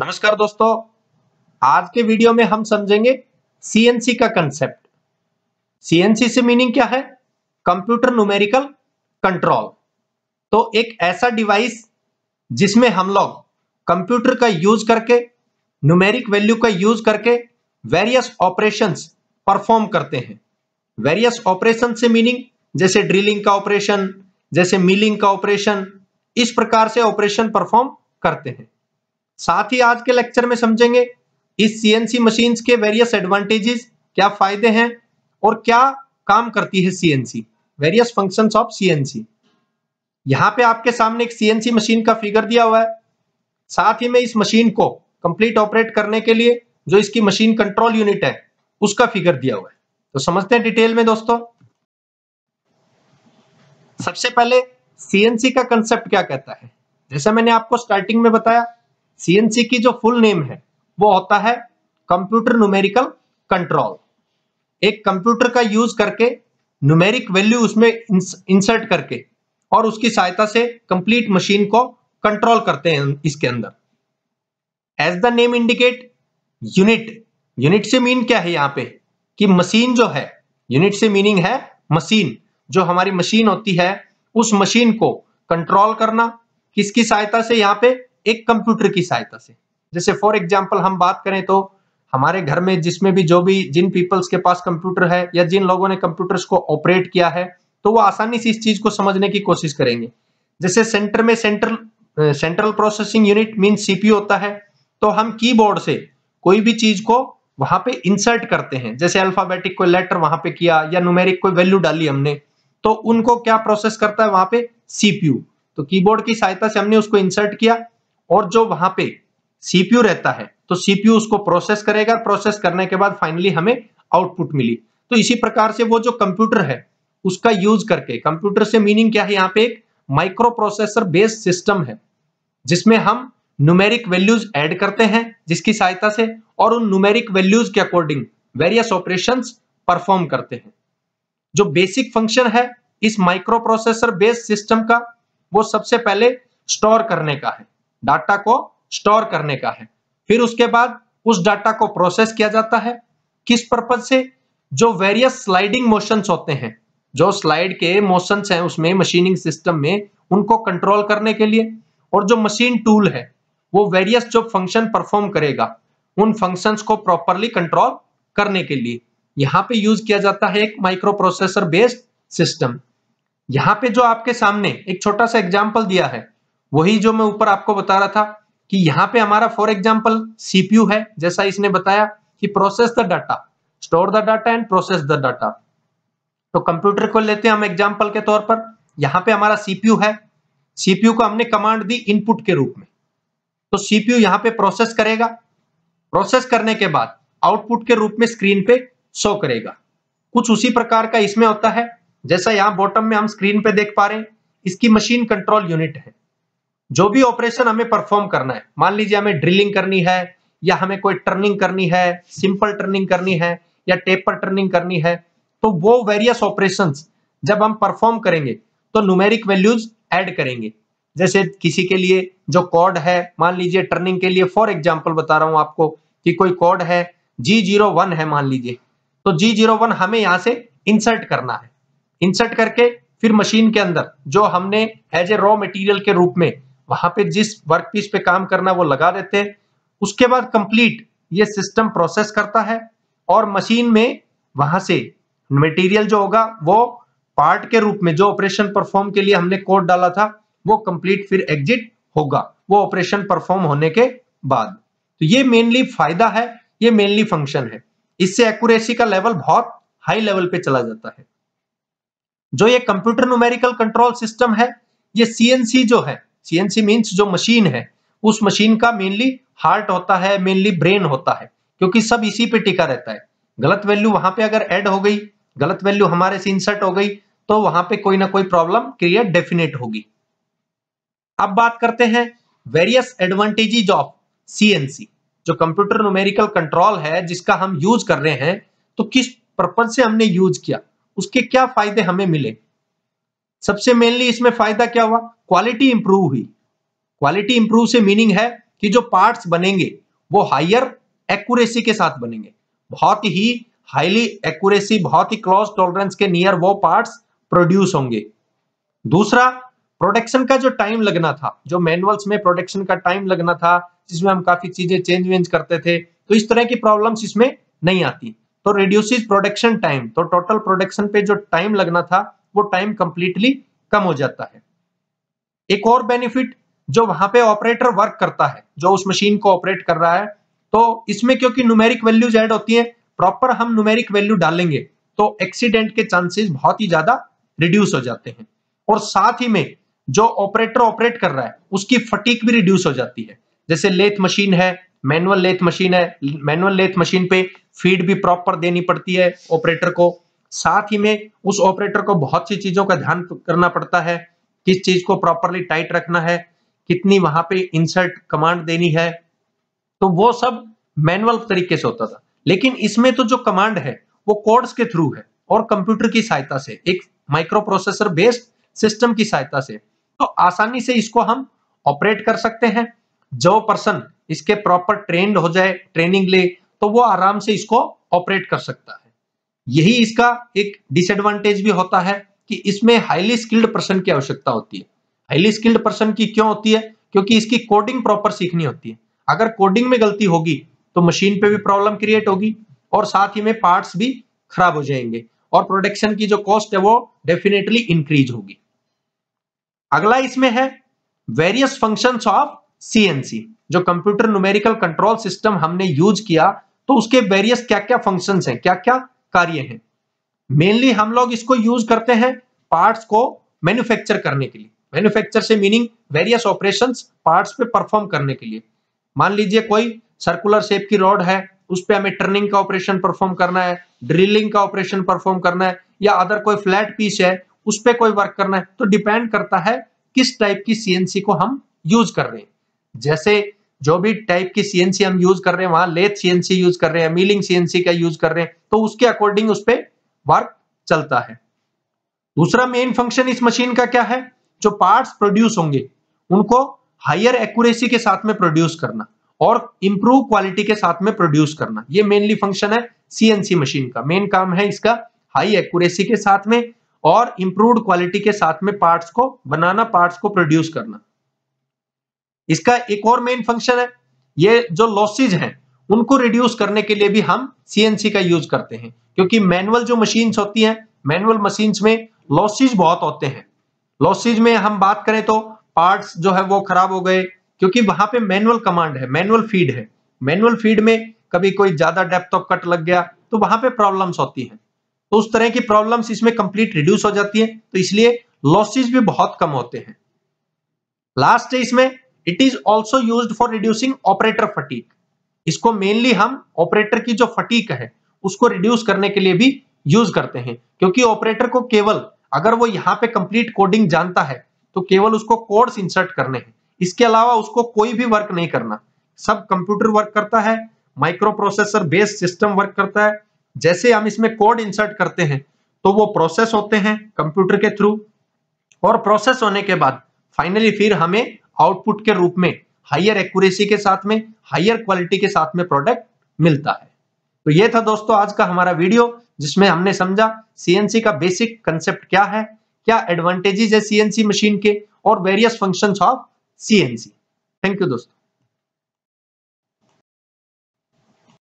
नमस्कार दोस्तों आज के वीडियो में हम समझेंगे सीएनसी का कंसेप्ट सीएनसी से मीनिंग क्या है कंप्यूटर न्यूमेरिकल कंट्रोल तो एक ऐसा डिवाइस जिसमें हम लोग कंप्यूटर का यूज करके न्यूमेरिक वैल्यू का यूज करके वेरियस ऑपरेशंस परफॉर्म करते हैं वेरियस ऑपरेशन से मीनिंग जैसे ड्रिलिंग का ऑपरेशन जैसे मिलिंग का ऑपरेशन इस प्रकार से ऑपरेशन परफॉर्म करते हैं साथ ही आज के लेक्चर में समझेंगे इस सीएनसी मशीन्स के वेरियस एडवांटेजेस क्या फायदे हैं और क्या काम करती है CNC various function of CNC यहाँ पे आपके सामने एक सीएनसी मशीन का फिगर दिया हुआ है साथ ही में इस मशीन को कंप्लीट ऑपरेट करने के लिए जो इसकी मशीन कंट्रोल यूनिट है उसका फिगर दिया हुआ है तो समझते हैं डिटेल में दोस्तों सबसे पहले सीएनसी का कंसेप्ट क्या कहता है जैसा मैंने आपको स्टार्टिंग में बताया सीएनसी की जो फुल नेम है वो होता है कंप्यूटर न्यूमेरिकल कंट्रोल एक कंप्यूटर का यूज करके न्यूमेरिक वैल्यू उसमें इंसर्ट करके और उसकी सहायता से कंप्लीट मशीन को कंट्रोल करते हैं इसके अंदर as the name indicate unit unit से मीन क्या है यहां पे कि मशीन जो है यूनिट से मीनिंग है मशीन जो हमारी मशीन होती है उस मशीन को कंट्रोल करना किसकी सहायता से यहां पे एक कंप्यूटर की सहायता से जैसे फॉर एग्जाम्पल हम बात करें तो हमारे घर में जिसमें भी जो भी जिन पीपल्स के पास कंप्यूटर है या जिन लोगों ने कंप्यूटर्स को ऑपरेट किया है तो वो आसानी से इस चीज को समझने की कोशिश करेंगे जैसे सेंटर में central central processing unit mean CPU होता है तो हम कीबोर्ड से कोई भी चीज को वहां पे इंसर्ट करते हैं जैसे अल्फाबेटिक कोई लेटर वहां पे किया या न्यूमेरिक कोई वैल्यू डाली हमने तो उनको क्या प्रोसेस करता है वहां पे सीपीयू तो कीबोर्ड की सहायता से हमने उसको इंसर्ट किया और जो वहां पे सीपीयू रहता है तो सीपीयू उसको प्रोसेस करेगा प्रोसेस करने के बाद फाइनली हमें आउटपुट मिली तो इसी प्रकार से वो जो कंप्यूटर है उसका यूज करके कंप्यूटर से मीनिंग क्या है यहाँ पे एक माइक्रो प्रोसेसर बेस्ड सिस्टम है जिसमें हम न्यूमेरिक वैल्यूज ऐड करते हैं जिसकी सहायता से और उन न्यूमेरिक वैल्यूज के अकॉर्डिंग वेरियस ऑपरेशंस परफॉर्म करते हैं जो बेसिक फंक्शन है इस माइक्रो प्रोसेसर बेस्ड सिस्टम का वो सबसे पहले स्टोर करने का है डाटा को स्टोर करने का है फिर उसके बाद उस डाटा को प्रोसेस किया जाता है किस पर्पज से जो वेरियस स्लाइडिंग मोशन होते हैं जो स्लाइड के मोशन है उसमें मशीनिंग सिस्टम में उनको कंट्रोल करने के लिए और जो मशीन टूल है वो वेरियस जो फंक्शन परफॉर्म करेगा उन फंक्शंस को प्रॉपरली कंट्रोल करने के लिए यहाँ पे यूज किया जाता है एक माइक्रो प्रोसेसर बेस्ड सिस्टम यहाँ पे जो आपके सामने एक छोटा सा एग्जाम्पल दिया है वही जो मैं ऊपर आपको बता रहा था कि यहाँ पे हमारा फॉर एग्जाम्पल सीपीयू है जैसा इसने बताया कि process the data store the data and process the data तो कंप्यूटर को लेते हैं हम एग्जाम्पल के तौर पर यहाँ पे हमारा सीपीयू है सीपीयू को हमने कमांड दी इनपुट के रूप में तो सीपीयू यहाँ पे प्रोसेस करेगा प्रोसेस करने के बाद आउटपुट के रूप में स्क्रीन पे शो करेगा कुछ उसी प्रकार का इसमें होता है जैसा यहाँ बॉटम में हम स्क्रीन पे देख पा रहे हैं इसकी मशीन कंट्रोल यूनिट है जो भी ऑपरेशन हमें परफॉर्म करना है मान लीजिए हमें ड्रिलिंग करनी है या हमें कोई टर्निंग करनी है सिंपल टर्निंग करनी है या टेपर टर्निंग करनी है तो वो वेरियस ऑपरेशन जब हम परफॉर्म करेंगे तो न्यूमेरिक वैल्यूज एड करेंगे जैसे किसी के लिए जो कॉड है मान लीजिए टर्निंग के लिए फॉर एग्जाम्पल बता रहा हूं आपको कि कोई कॉड है जी जीरो वन है मान लीजिए तो जी जीरो वन हमें यहां से इंसर्ट करना है इंसर्ट करके फिर मशीन के अंदर जो हमने एज ए रॉ मटेरियल के रूप में वहां पे जिस वर्क पीस पे काम करना वो लगा देते हैं उसके बाद कंप्लीट ये सिस्टम प्रोसेस करता है और मशीन में वहां से मटेरियल जो होगा वो पार्ट के रूप में जो ऑपरेशन परफॉर्म के लिए हमने कोड डाला था वो कंप्लीट फिर एग्जिट होगा वो ऑपरेशन परफॉर्म होने के बाद तो ये मेनली फायदा है ये मेनली फंक्शन है इससे एक्यूरेसी का लेवल बहुत हाई लेवल पे चला जाता है जो ये कंप्यूटर न्यूमेरिकल कंट्रोल सिस्टम है ये सीएनसी जो है सीएनसी मीन्स जो मशीन है उस मशीन का मेनली हार्ट होता है मेनली ब्रेन होता है क्योंकि सब इसी पे टिका रहता है गलत वैल्यू वहां पे अगर ऐड हो गई गलत वैल्यू हमारे से इंसर्ट हो गई तो वहां पे कोई ना कोई प्रॉब्लम क्रिएट डेफिनेट होगी अब बात करते हैं वेरियस एडवांटेजेज ऑफ सीएनसी जो कंप्यूटर न्यूमेरिकल कंट्रोल है जिसका हम यूज कर रहे हैं तो किस पर्पज से हमने यूज किया उसके क्या फायदे हमें मिले सबसे मेनली इसमें फायदा क्या हुआ क्वालिटी इंप्रूव हुई क्वालिटी इंप्रूव से मीनिंग है कि जो पार्ट्स बनेंगे वो हायर एक्यूरेसी के साथ बनेंगे बहुत ही हाईली एक्यूरेसी बहुत ही क्लोज टॉलरेंस के नियर वो पार्ट्स प्रोड्यूस होंगे दूसरा प्रोडक्शन का जो टाइम लगना था जो मैनुअल्स में प्रोडक्शन का टाइम लगना था जिसमें हम काफी चीजें चेंज वेंज करते थे तो इस तरह की प्रॉब्लम्स इसमें नहीं आती तो रिड्यूसेस प्रोडक्शन टाइम तो टोटल प्रोडक्शन पे जो टाइम लगना था वो टाइम कंप्लीटली कम हो जाता है एक और बेनिफिट जो वहां पे ऑपरेटर वर्क करता है जो उस मशीन को ऑपरेट कर रहा है तो इसमें क्योंकि न्यूमेरिक वैल्यूज ऐड होती हैं प्रॉपर हम न्यूमेरिक वैल्यू डालेंगे तो एक्सीडेंट के चांसेस बहुत ही ज्यादा रिड्यूस हो जाते हैं और साथ ही में जो ऑपरेटर ऑपरेट कर रहा है उसकी फटीक भी रिड्यूस हो जाती है जैसे लेथ मशीन है मैनुअल लेथ मशीन है मैनुअल लेथ मशीन पे फीड भी प्रॉपर देनी पड़ती है ऑपरेटर को साथ ही में उस ऑपरेटर को बहुत सी चीजों का ध्यान करना पड़ता है किस चीज को प्रॉपरली टाइट रखना है कितनी वहां पे इंसर्ट कमांड देनी है तो वो सब मैनुअल तरीके से होता था लेकिन इसमें तो जो कमांड है वो कोड्स के थ्रू है और कंप्यूटर की सहायता से एक माइक्रो प्रोसेसर बेस्ड सिस्टम की सहायता से तो आसानी से इसको हम ऑपरेट कर सकते हैं जो पर्सन इसके प्रॉपर ट्रेंड हो जाए ट्रेनिंग ले तो वो आराम से इसको ऑपरेट कर सकता है यही इसका एक डिसएडवांटेज भी होता है कि इसमें हाईली स्किल्ड पर्सन की आवश्यकता होती है हाईली स्किल्ड पर्सन की क्यों होती है क्योंकि इसकी कोडिंग प्रॉपर सीखनी होती है अगर कोडिंग में गलती होगी तो मशीन पे भी प्रॉब्लम क्रिएट होगी और साथ ही में पार्ट्स भी खराब हो जाएंगे और प्रोडक्शन की जो कॉस्ट है वो डेफिनेटली इंक्रीज होगी अगला इसमें है वेरियस फंक्शन ऑफ सीएनसी जो कंप्यूटर न्यूमेरिकल कंट्रोल सिस्टम हमने यूज किया तो उसके वेरियस क्या क्या फंक्शन हैं क्या क्या कार्य है मेनली हम लोग इसको यूज करते हैं पार्ट्स को मैन्युफैक्चर करने के लिए मैन्युफैक्चर से मीनिंग वेरियस ऑपरेशंस पार्ट्स पे परफॉर्म करने के लिए मान लीजिए कोई सर्कुलर शेप की रॉड है उस पर हमें टर्निंग का ऑपरेशन परफॉर्म करना है ड्रिलिंग का ऑपरेशन परफॉर्म करना है या अदर कोई फ्लैट पीस है उस पर कोई वर्क करना है तो डिपेंड करता है किस टाइप की सीएनसी को हम यूज कर रहे हैं जैसे जो भी टाइप की सीएनसी हम यूज कर रहे हैं वहां लेथ सीएनसी यूज कर रहे हैं मिलिंग सीएनसी का यूज कर रहे हैं तो उसके अकॉर्डिंग उस पर वर्क चलता है दूसरा मेन फंक्शन इस मशीन का क्या है जो पार्ट्स प्रोड्यूस होंगे उनको हायर एक्यूरेसी के साथ में प्रोड्यूस करना और इंप्रूव क्वालिटी के साथ में प्रोड्यूस करना ये मेनली फंक्शन है सीएनसी मशीन का मेन काम है इसका हाई एक्यूरेसी के साथ में और इंप्रूव क्वालिटी के साथ में पार्ट्स को बनाना पार्ट्स को प्रोड्यूस करना इसका एक और मेन फंक्शन है ये जो लॉसेज हैं उनको रिड्यूस करने के लिए भी हम सीएनसी का यूज करते हैं क्योंकि मैनुअल जो मशीन होती हैं मैनुअल मशीन में लॉसेज बहुत होते हैं लॉसेज में हम बात करें तो पार्ट्स जो है वो खराब हो गए क्योंकि वहां पे मैनुअल कमांड है मैनुअल फीड है मैनुअल फीड में कभी कोई ज्यादा डेप्थ ऑफ कट लग गया तो वहां पे प्रॉब्लम्स होती हैं तो उस तरह की प्रॉब्लम्स इसमें कंप्लीट रिड्यूस हो जाती है तो इसलिए लॉसेज भी बहुत कम होते हैं लास्ट है इसमें it is also use for reducing operator fatigue इसको मेनली हम ऑपरेटर की जो फटीक है उसको रिड्यूस करने के लिए भी यूज करते हैं क्योंकि ऑपरेटर को केवल अगर वो यहाँ पे कंप्लीट कोडिंग जानता है तो केवल उसको कोड्स इंसर्ट करने हैं इसके अलावा उसको कोई भी वर्क नहीं करना सब कंप्यूटर वर्क करता है microprocessor based system work करता है जैसे हम इसमें कोड इंसर्ट करते हैं तो वो प्रोसेस होते हैं कंप्यूटर के थ्रू और प्रोसेस होने के बाद फाइनली फिर हमें आउटपुट के रूप में हायर एक्यूरेसी के साथ में हायर क्वालिटी के साथ में प्रोडक्ट मिलता है तो ये था दोस्तों आज का हमारा वीडियो जिसमें हमने समझा सीएनसी का बेसिक कंसेप्ट क्या है क्या एडवांटेजेस है सीएनसी मशीन के और various functions of CNC thank you दोस्तों